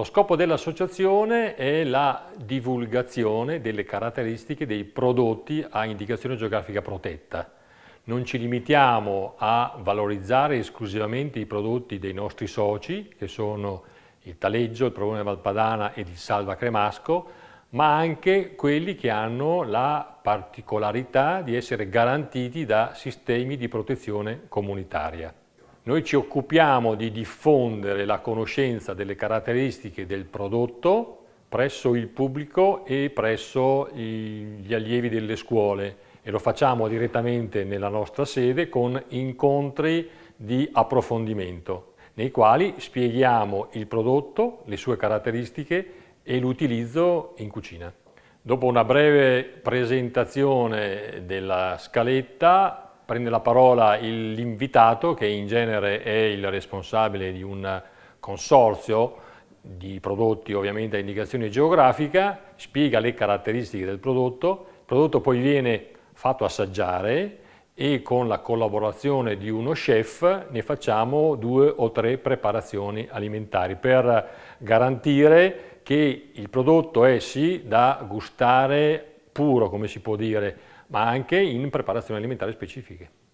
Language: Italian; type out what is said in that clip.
Lo scopo dell'associazione è la divulgazione delle caratteristiche dei prodotti a indicazione geografica protetta. Non ci limitiamo a valorizzare esclusivamente i prodotti dei nostri soci, che sono il Taleggio, il Provone Valpadana ed il Salva Cremasco, ma anche quelli che hanno la particolarità di essere garantiti da sistemi di protezione comunitaria. Noi ci occupiamo di diffondere la conoscenza delle caratteristiche del prodotto presso il pubblico e presso gli allievi delle scuole e lo facciamo direttamente nella nostra sede con incontri di approfondimento nei quali spieghiamo il prodotto, le sue caratteristiche e l'utilizzo in cucina. Dopo una breve presentazione della scaletta prende la parola l'invitato che in genere è il responsabile di un consorzio di prodotti ovviamente a indicazione geografica, spiega le caratteristiche del prodotto, il prodotto poi viene fatto assaggiare e con la collaborazione di uno chef ne facciamo due o tre preparazioni alimentari per garantire che il prodotto è sì da gustare puro, come si può dire, ma anche in preparazioni alimentari specifiche.